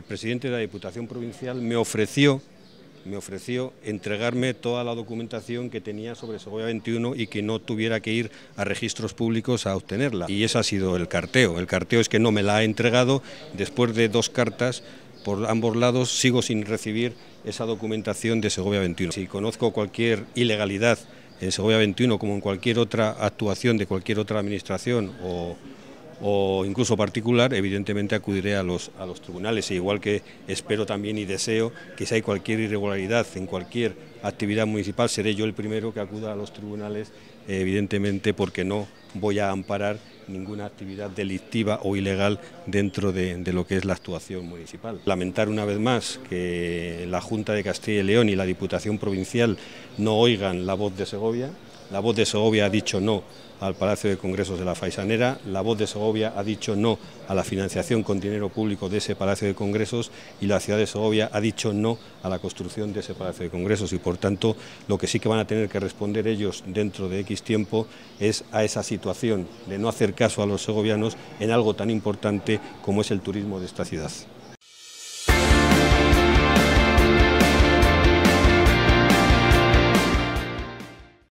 el presidente de la Diputación Provincial me ofreció, me ofreció entregarme toda la documentación que tenía sobre Segovia 21 y que no tuviera que ir a registros públicos a obtenerla. Y ese ha sido el carteo. El carteo es que no me la ha entregado después de dos cartas por ambos lados sigo sin recibir esa documentación de Segovia 21. Si conozco cualquier ilegalidad en Segovia 21 como en cualquier otra actuación de cualquier otra administración o o incluso particular, evidentemente acudiré a los, tribunales, e igual que espero también y deseo que si hay cualquier irregularidad en cualquier actividad municipal, seré yo el primero que acuda a los tribunales, evidentemente porque no voy a amparar ninguna actividad delictiva o ilegal dentro de, de lo que es la actuación municipal. Lamentar una vez más que la Junta de Castilla y León y la Diputación Provincial no oigan la voz de Segovia, la voz de Segovia ha dicho no al Palacio de Congresos de la Faisanera, la voz de Segovia ha dicho no a la financiación con dinero público de ese Palacio de Congresos y la ciudad de Segovia ha dicho no a la construcción de ese Palacio de Congresos y por tanto lo que sí que van a tener que responder ellos dentro de X tiempo es a esa situación de no hacer caso a los segovianos en algo tan importante como es el turismo de esta ciudad.